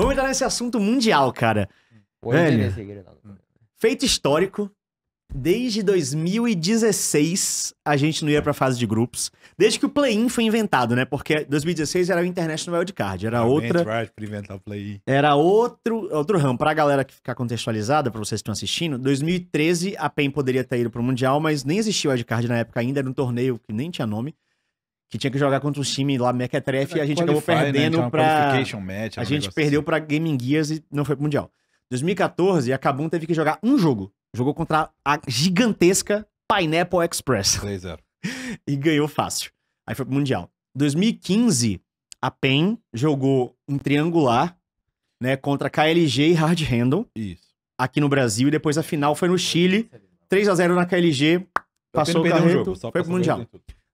Vamos entrar nesse assunto mundial, cara. Velho, feito histórico. Desde 2016 a gente não ia pra fase de grupos. Desde que o play-in foi inventado, né? Porque 2016 era o International Wildcard, era Realmente, outra. Right, inventar o play-in. Era outro, outro ramo. Pra galera que ficar contextualizada, pra vocês que estão assistindo, 2013 a PEN poderia ter ido pro Mundial, mas nem existia o Wildcard na época ainda, era um torneio que nem tinha nome que tinha que jogar contra um time lá, Mequetref, e a gente acabou né? perdendo né? pra... Match, a gente perdeu assim. pra Gaming Gears e não foi pro Mundial. 2014, a Kabum teve que jogar um jogo. Jogou contra a gigantesca Pineapple Express. 3-0. e ganhou fácil. Aí foi pro Mundial. 2015, a PEN jogou um triangular, né, contra KLG e Hard Handle. Isso. Aqui no Brasil, e depois a final foi no Chile. 3 a 0 na KLG, passou o carreto, um jogo, foi pro Mundial.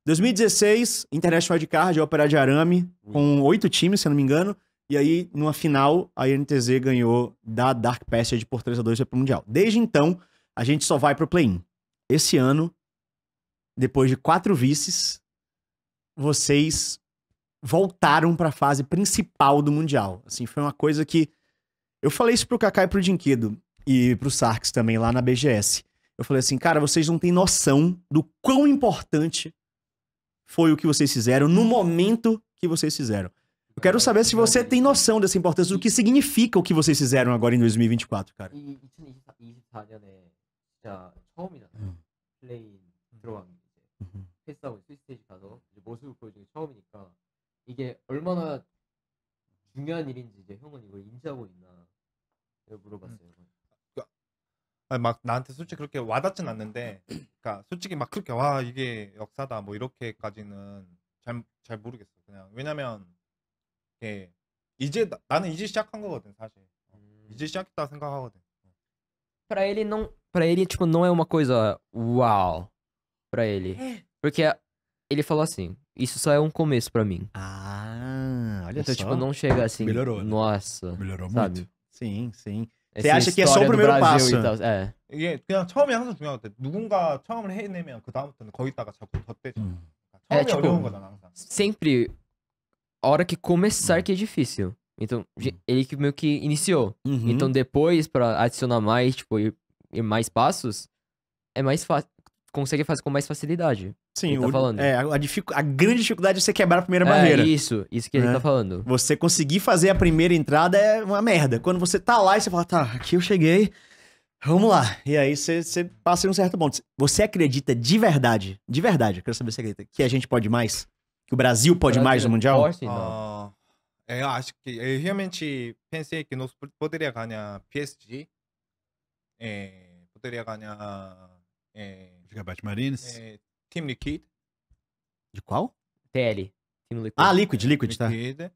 2016, International Wildcard, Ópera de Arame, com oito times, se eu não me engano. E aí, numa final, a NTZ ganhou da Dark Passage por 3 a 2 para o Mundial. Desde então, a gente só vai pro play-in. Esse ano, depois de quatro vices, vocês voltaram para a fase principal do Mundial. Assim, foi uma coisa que eu falei isso pro Kaká e pro Dinquido e pro Sarks também lá na BGS. Eu falei assim, cara, vocês não têm noção do quão importante foi o que vocês fizeram no momento que vocês fizeram. Eu quero saber se você tem noção dessa importância, do que significa o que vocês fizeram agora em 2024, cara. 아니, 막 나한테 솔직히 그렇게 와닿진 않는데 그러니까 솔직히 막 그렇게 와 이게 역사다 뭐 이렇게까지는 잘 잘 모르겠어 그냥 왜냐면 예 이제 나, 나는 이제 시작한 거거든 사실 이제 시작했다 생각하거든 para ele não para ele tipo não é uma coisa uau para ele porque ele falou assim isso só é um começo para mim ah olha então, só então tipo não chega assim melhorou nossa melhorou sabe? muito sim sim 제 아시아 기에 소프로 메로 봤어. 예. 이게 그냥 처음에 중요한 것 같아. 누군가 처음을 해내면 그 다음부터는 거기다가 자꾸 음. 처음에 é, tipo, 어려운 거잖아 항상. Sempre a hora que começar que é difícil. Então, uhum. ele que meio que iniciou. Uhum. Então, depois, para adicionar mais, tipo, e, mais passos, é mais fácil consegue fazer com mais facilidade. Sim, tá o, falando. É, a, dific... a, grande dificuldade é você quebrar a primeira é, barreira. Isso, isso que a ele né? tá falando. Você conseguir fazer a primeira entrada é uma merda. Quando você tá lá e você fala, tá, aqui eu cheguei, vamos lá. E aí você, você passa em um certo ponto. Você acredita de verdade, de verdade, eu quero saber se acredita, que a gente pode mais? Que o Brasil pode mais no Mundial? não. Uh... Eu acho que eu realmente pensei que nós poderia ganhar PSG, é, eh, poderia ganhar é, Gigabyte Marines. É, Team Liquid. De qual? TL. Team Liquid. Ah, Liquid, Liquid, Liquid tá. Liquid.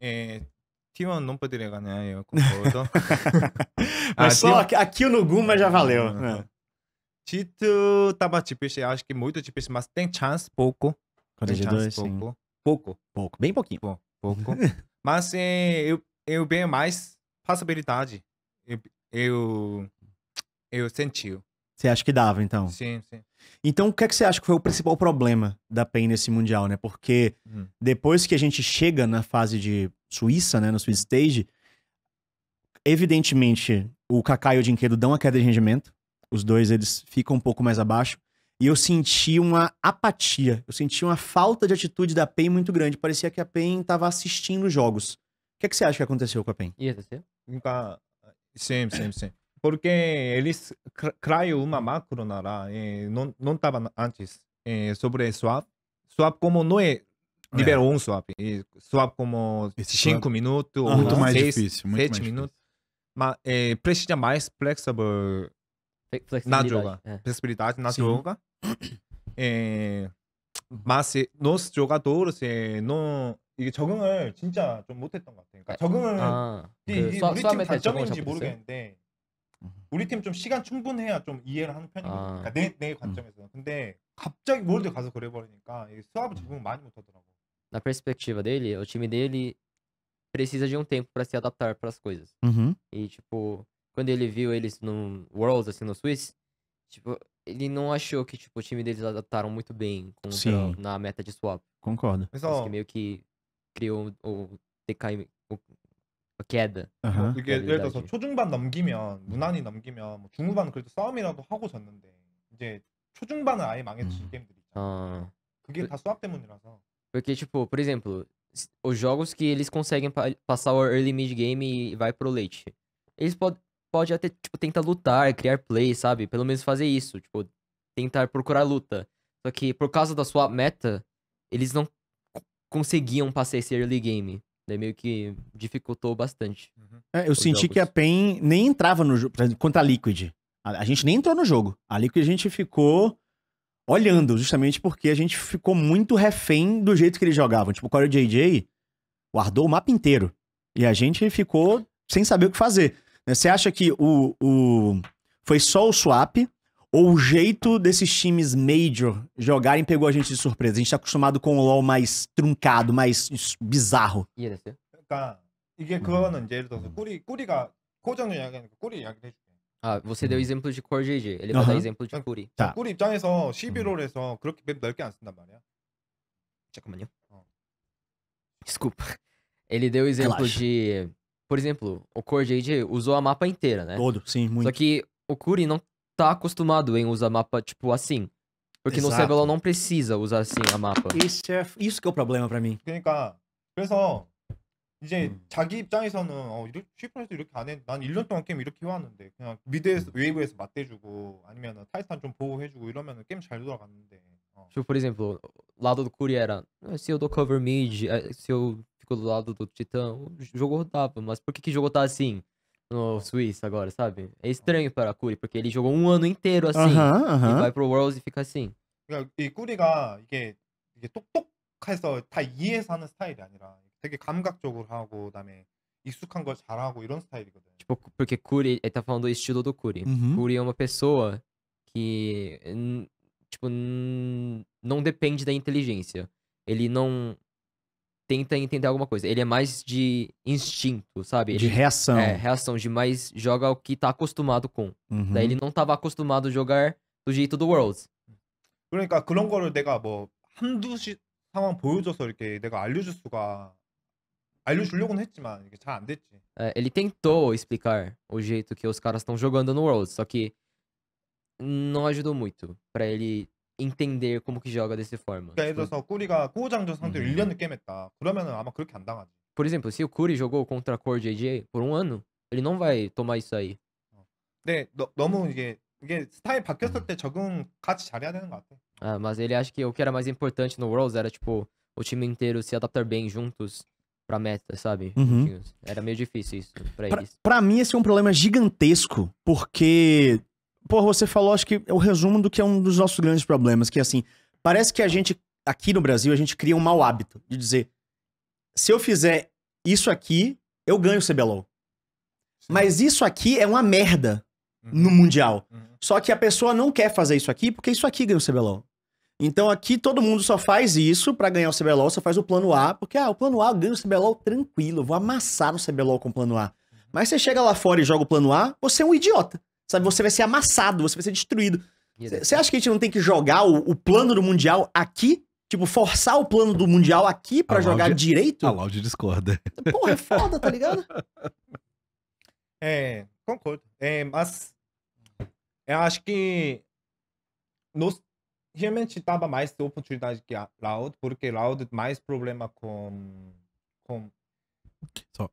É, Timon não poderia ganhar eu concordo. Mas ah, só aqui, aqui no Guma já valeu. É. Tito tava tipo, acho que muito tipo, mas tem chance pouco. Tem chance pouco. pouco. Pouco. Bem pouquinho. Pou, pouco. mas é, eu, eu bem mais possibilidade. Eu, eu, eu senti. Você acha que dava, então? Sim, sim. Então, o que é que você acha que foi o principal problema da PEN nesse Mundial, né? Porque uhum. depois que a gente chega na fase de Suíça, né, no Swiss Stage, evidentemente o Kaká e o Dinquedo dão a queda de rendimento. Os dois, eles ficam um pouco mais abaixo. E eu senti uma apatia, eu senti uma falta de atitude da PEN muito grande. Parecia que a PEN estava assistindo os jogos. O que é que você acha que aconteceu com a PEN? Ia acontecer? Nunca... Sempre, sempre, sempre. porque eles criaram uma macro lá, eh, não não estava antes eh, sobre swap. Swap como não é liberou é. um swap, e swap como 5 minutos, ah, muito mais seis, difícil, muito sete mais minutos. Mas eh, precisa mais flexível na joga, é. flexibilidade na Sim. joga. É, mas nós jogadores não 이게 적응을 진짜 좀 못했던 것 같아요. 그러니까 적응을 아, 이, 그 이, 수학, 우리 팀 단점인지 모르겠는데 우리 팀 좀 시간 충분해야 좀 이해를 하는 편이거든요. 아. 내, 내 관점에서는. 근데 갑자기 월드 가서 그래 버리니까 수업을 적응 많이 못 하더라고. Na perspectiva dele, o time dele precisa de um tempo para se adaptar para as coisas. Uhum. E tipo, quando ele viu eles no Worlds assim no Swiss, tipo, ele não achou que tipo o time deles adaptaram muito bem contra, na meta de swap. Concordo. Mas que meio que criou o decaimento together. 뭐 그게 예를 들어서 초중반 넘기면 무난히 넘기면 뭐 중후반 그래도 싸움이라도 하고 졌는데 이제 초중반은 아예 망했지 음. 게임들이 있잖아. 아. 그게 다 수학 때문이라서. Porque tipo, por exemplo, os jogos que eles conseguem pa passar o early mid game e vai pro late. Eles pod pode até tipo tentar lutar, criar play, sabe? Pelo menos fazer isso, tipo, tentar procurar luta. Só que por causa da sua meta, eles não conseguiam passar esse early game. Daí meio que dificultou bastante. Uhum. É, eu senti jogos. que a PEN nem entrava no jogo, quanto a Liquid. A, a, gente nem entrou no jogo. A Liquid a gente ficou olhando, justamente porque a gente ficou muito refém do jeito que eles jogavam. Tipo, o Corey JJ guardou o mapa inteiro. E a gente ficou sem saber o que fazer. Você acha que o, o... foi só o swap ou o jeito desses times major jogarem pegou a gente de surpresa. A gente tá acostumado com o LoL mais truncado, mais bizarro. 이해됐어요? 그러니까 이게 그거는 예를 들어서 꾸리 꾸리가 코정을 이야기하니까 꾸리 이야기를 해줄게. 아, você deu exemplo de Core GG. Ele vai dar exemplo de 꾸리. 자, 꾸리 입장에서 11월에서 그렇게 맵 넓게 안 쓴단 말이야. 잠깐만요. 어. Desculpa. Ele deu exemplo de, por exemplo, o Core GG usou a mapa inteira, né? Todo, sim, muito. Só que o Kuri não tá acostumado em usar mapa, tipo, assim. Porque no Exato. CBLOL não precisa usar assim a mapa. Isso, é, isso que é o problema pra mim. 그러니까 그래서 이제 자기 입장에서는 어 이렇게 쉬프에서 이렇게 안 해. 난 1년 동안 게임 이렇게 해왔는데 그냥 미드에서 웨이브에서 맞대주고 아니면 타이탄 좀 보호해주고 이러면 게임 잘 돌아갔는데. 어. Tipo, por exemplo, lado do Curi era ah, se eu dou cover mid, eh, se eu fico do lado do Titã, o jogo rodava, mas por que, que o jogo tá assim? no Suíça agora, sabe? É estranho para Curry, porque ele jogou um ano inteiro assim. Uh-huh, uh-huh. E vai pro Worlds e fica assim. 그러니까 이 이게 이게 똑똑해서 다 이해해서 하는 스타일이 아니라 되게 감각적으로 하고 그다음에 익숙한 걸 잘하고 이런 스타일이거든. Tipo, porque Curry, está falando do estilo do Curry. Uhum. Curry é uma pessoa que tipo não depende da inteligência. Ele não tenta entender alguma coisa. Ele é mais de instinto, sabe? Ele, de reação. É, reação, de mais joga o que tá acostumado com. Uhum. Daí ele não tava acostumado a jogar do jeito do Worlds. 그러니까 그런 거를 내가 뭐 한두 시, 상황 보여줘서 이렇게 내가 알려줄 수가 알려주려고는 했지만 이게 됐지. ele tentou explicar o jeito que os caras estão jogando no Worlds, só que não ajudou muito para ele entender como que joga dessa forma. Tipo, uhum. uhum. Por exemplo, se o Curry jogou contra a Core JJ por um ano, ele não vai tomar isso aí. 네, 너, 너무 uhum. 이게 이게 스타일 바뀌었을 때 적응 같이 잘해야 되는 것 같아. Ah, mas ele acha que o que era mais importante no Worlds era tipo o time inteiro se adaptar bem juntos pra meta, sabe? Era meio difícil isso para eles. Pra mim, esse é um problema gigantesco, porque Pô, você falou, acho que é o resumo do que é um dos nossos grandes problemas, que é assim, parece que a gente, aqui no Brasil, a gente cria um mau hábito de dizer, se eu fizer isso aqui, eu ganho o CBLOL. Sim. Mas isso aqui é uma merda uhum. no Mundial. Uhum. Só que a pessoa não quer fazer isso aqui, porque isso aqui ganha o CBLOL. Então aqui todo mundo só faz isso para ganhar o CBLOL, só faz o plano A, porque ah, o plano A ganha o CBLOL tranquilo, eu vou amassar no CBLOL com o plano A. Uhum. Mas você chega lá fora e joga o plano A, você é um idiota. Sabe, você vai ser amassado, você vai ser destruído. Você acha que a gente não tem que jogar o, o, plano do Mundial aqui? Tipo, forçar o plano do Mundial aqui para jogar Laude, direito? A Laude discorda. Porra, é foda, tá ligado? É, concordo. É, mas eu acho que nos, realmente tava mais oportunidade que a Loud, porque Loud mais problema com. com Só.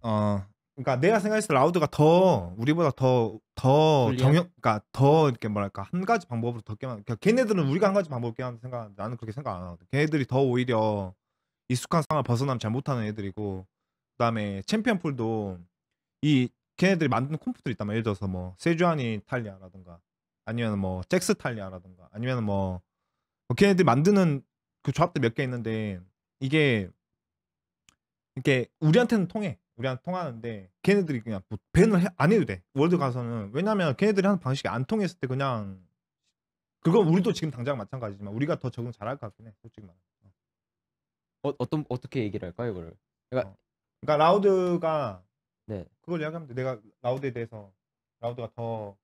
Uh, 그러니까 내가 생각했을 때 라우드가 더 우리보다 더더 정형 그러니까 더 이렇게 뭐랄까 한 가지 방법으로 더게만 그러니까 걔네들은 우리가 한 가지 방법으로 게임하는 생각 나는 그렇게 생각 안 하거든. 걔네들이 더 오히려 익숙한 상황을 벗어나면 잘 못하는 애들이고 그다음에 챔피언 폴도 이 걔네들이 만드는 콤프들이 있다면 예를 들어서 뭐 세주안이 탈리아라든가 아니면 뭐 잭스 탈리아라든가 아니면 뭐, 뭐 걔네들이 만드는 그 조합들 몇 개 있는데 이게 이렇게 우리한테는 통해 우리랑 통하는데 걔네들이 그냥 뭐 밴을 해, 안 해도 돼 월드 가서는 왜냐면 걔네들이 하는 방식이 안 통했을 때 그냥 그건 우리도 지금 당장 마찬가지지만 우리가 더 적응 잘할 것 같긴 해 솔직히 말해서 어. 어, 어떤 어떻게 얘기를 할까 요 이거를 그러니까, 어. 그러니까 라우드가 네. 그걸 이야기하면 돼 내가 라우드에 대해서 라우드가 더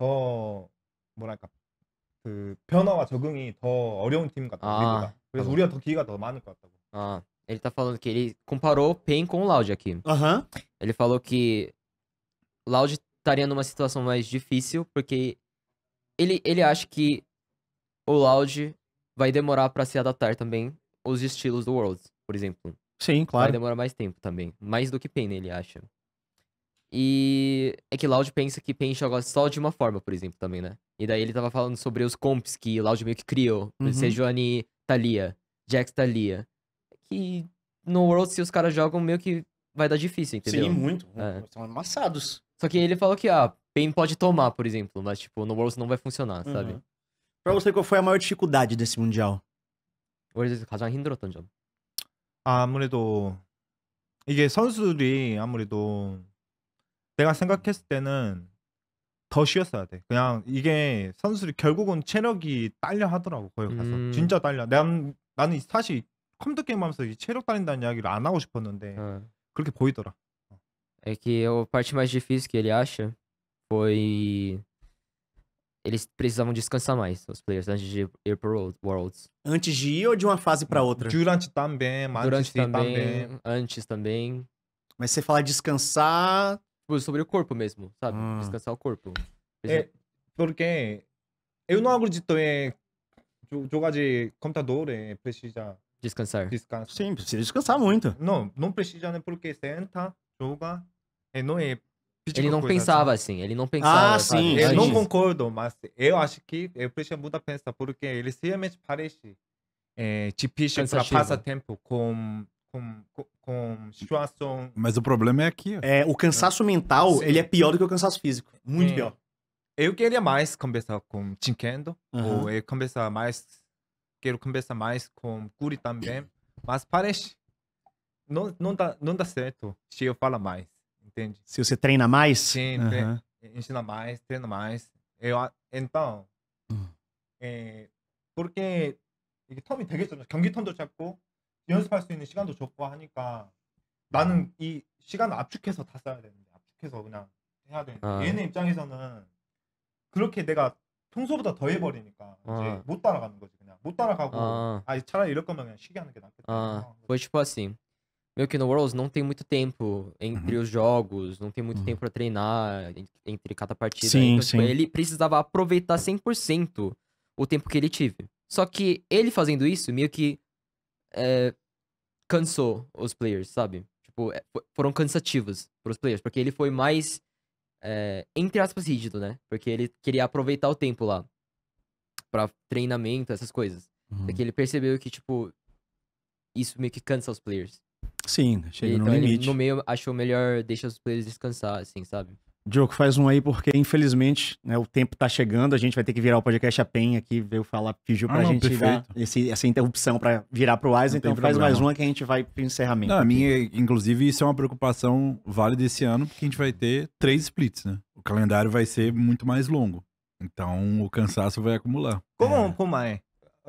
더 뭐랄까 그 변화와 적응이 더 어려운 팀 같다 아, 우리보다 그래서 아, 우리가 더 기회가 더 많을 것 같다고 아 Ele tá falando que ele comparou o Pain com o Loud aqui. Aham. Uhum. Ele falou que Loud estaria numa situação mais difícil, porque ele, ele acha que o Loud vai demorar para se adaptar também aos estilos do World, por exemplo. Sim, claro. Vai demorar mais tempo também. Mais do que Pain, ele acha. E é que Loud pensa que Pain joga só de uma forma, por exemplo, também, né? E daí ele tava falando sobre os comps que Loud meio que criou. Uhum. Sejuani Thalia, Jax Thalia que no World, se os caras jogam, meio que vai dar difícil, entendeu? Sim, muito. É. amassados. Só que ele falou que, ah, Pain pode tomar, por exemplo, mas, tipo, no World não vai funcionar, uhum. sabe? Pra você, qual foi a maior dificuldade desse Mundial? Worlds 가장 힘들었던 점. 아무래도 이게 선수들이 아무래도 내가 생각했을 때는 더 쉬었어야 돼. 그냥 이게 선수들이 결국은 체력이 딸려 하더라고 거기 가서 음... 진짜 딸려. 난 나는 사실 컴퓨터 게임 하면서 체력 다닌다는 이야기를 안 하고 싶었는데 아. 그렇게 보이더라. É que a parte mais difícil que ele acha foi eles precisavam descansar mais, os players, antes de ir pro Worlds. Antes de ir ou de uma fase para hum, outra? Durante também, antes Durante também, também, Antes também. Mas você fala descansar... Tipo, sobre o corpo mesmo, sabe? Ah. Descansar o corpo. É, porque eu não acredito em jogar de computador é, precisa Descansar. Descansa. Sim, precisa descansar muito. Não, não precisa, nem né? Porque senta, joga, e é, não é tipo ele não pensava assim. assim. ele não pensava. Ah, sabe? Assim, sim. Eu não concordo, mas eu acho que eu preciso mudar pensar, porque ele realmente parece é, difícil para passar tempo com, com, com situação. Mas o problema é aqui. É, o cansaço mental, sim. ele é pior do que o cansaço físico. Muito sim. pior. Eu queria mais conversar com Tinkendo, uhum. ou eu conversar mais quero conversar mais com Curi também, mas parece não não dá não dá certo se eu falo mais, entende? Se você treina mais, sim, uhum. ensina mais, treina mais. Eu então 음. 예, 그렇게 이게 텀이 되게 좁죠. 경기 텀도 잡고 연습할 수 있는 시간도 좁고 하니까 나는 이 시간을 압축해서 다 써야 되는데 압축해서 그냥 해야 되는데 아. 얘네 입장에서는 그렇게 내가 평소보다 이제 못 따라가는 거지 그냥 못 따라가고 아 차라리 이럴 거면 그냥 쉬게 하는 게 낫겠다. Foi tipo assim. Meio que no Worlds não tem muito tempo entre uhum. os jogos, não tem muito uhum. tempo para treinar entre cada partida. Sim, então, tipo, sim. Tipo, ele precisava aproveitar 100% o tempo que ele tive. Só que ele fazendo isso, meio que é, cansou os players, sabe? Tipo, é, foram cansativos pros players, porque ele foi mais é, entre aspas, rígido, né? Porque ele queria aproveitar o tempo lá para treinamento, essas coisas. É uhum. Porque ele percebeu que, tipo, isso meio que cansa os players. Sim, chega e, então no então limite. Ele, no meio, achou melhor deixar os players descansar, assim, sabe? Diogo, faz um aí, porque infelizmente né, o tempo está chegando, a gente vai ter que virar o podcast a PEN aqui, veio falar, pediu ah, para a gente dar esse, essa interrupção para virar para o Wise, então faz problema. mais uma que a gente vai pro encerramento. Não, a minha, inclusive, isso é uma preocupação válida esse ano, porque a gente vai ter três splits, né? O calendário vai ser muito mais longo, então o cansaço vai acumular. Como, é. como é?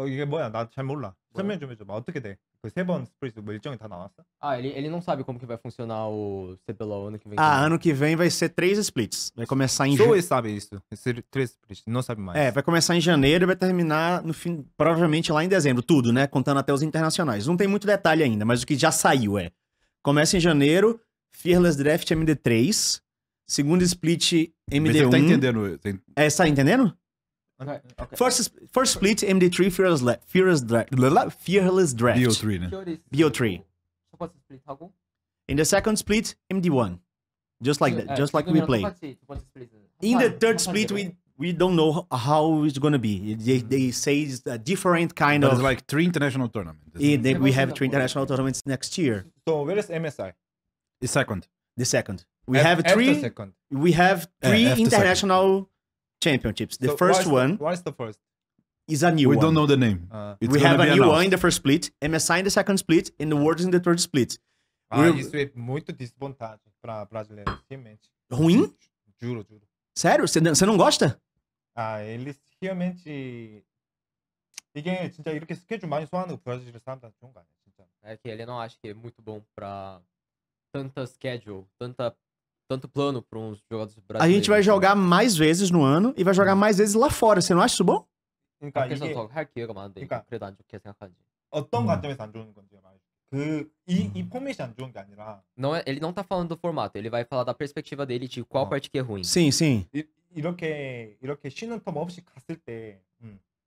이게 뭐야? 나잘 몰라. 설명 좀 해줘봐. 어떻게 돼? 그세 o boletim tá na nossa Ah, ele, ele não sabe como que vai funcionar o CBLOL ano que vem. Ah, ano que vem vai ser três splits. Vai começar em Dois sabe isso. ser três splits, não sabe mais. É, vai começar em janeiro e vai terminar no fim, provavelmente lá em dezembro, tudo, né? Contando até os internacionais. Não tem muito detalhe ainda, mas o que já saiu é. Começa em janeiro, Fearless Draft MD3, segundo split MD1. Você tá entendendo? Tem... É, você tá entendendo? Okay. First, first split MD3 fearless le- fearless draft fearless dread BO3 네. BO3. 3 In the second split MD1, just like that, uh, just like we played. In the third split we we don't know how it's gonna be. They, mm-hmm. they say it's a different kind but of. It's like three international tournaments. Yeah, we have three international tournaments next year. So where is MSI? The second. The second. We have three. We have three yeah, international championships. The so first what one. The, what is the first? Is a new we one. We don't know the name. Uh, we have a new announced. one in the first split, MSI in the second split, and the Worlds in the third split. Ah, We're... isso é muito desvantagem para brasileiros, realmente. Ruim? Juro, juro. Sério? Você não gosta? Ah, eles realmente, 진짜 é, é que ele não acha que é muito bom para tanta schedule, tanta tanto plano para uns jogadores brasileiros. A gente vai né? jogar mais vezes no ano e vai jogar mais vezes lá fora. Você não acha isso bom? 그러니까 이게 할 기회가 많은데 그러니까, 그래도 안 좋게 생각하지. 어떤 hum. 관점에서 안 좋은 건지 말해. 그이이 hum. 포맷이 안 좋은 게 아니라. Não é, ele não tá falando do formato. Ele vai falar da perspectiva dele de qual parte que é ruim. Sim, sim. 이렇게 이렇게 쉬는 텀 없이 갔을 때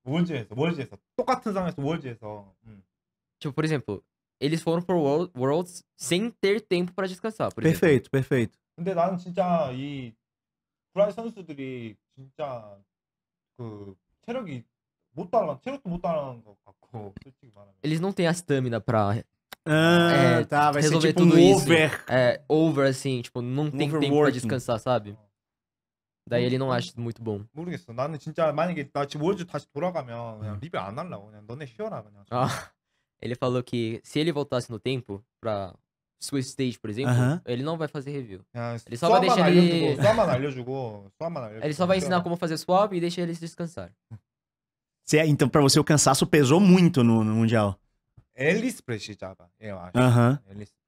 월즈에서 월즈에서 똑같은 상황에서 월즈에서 Tipo, por exemplo, eles foram pro World, Worlds sem ter tempo para descansar. perfeito, perfeito. 근데 나는 진짜 이 브라이 선수들이 진짜 그 체력이 못 따라 체력도 못 따라가는 것 같고 솔직히 말하면 Eles não têm a stamina pra ah, é, tá, vai resolver ser tipo tudo um isso. over. É, over assim, tipo, não tem Overworking. tempo pra descansar, sabe? Daí ele não acha muito bom. 모르겠어. 나는 진짜 만약에 나 지금 월즈 다시 돌아가면 그냥 리뷰 안 하려고 그냥 너네 쉬어라 그냥. Ah, ele falou que se ele voltasse no tempo pra Stage, por exemplo, ele não vai fazer review. Ah, Ele só vai deixar ele- jogou, Só a Manalha jogou. Só a Manalha. Ele só vai ensinar como fazer swap e deixar eles descansar. É, então, pra você, o cansaço pesou muito no, no Mundial. Eles precisavam, eu acho. Aham. Eles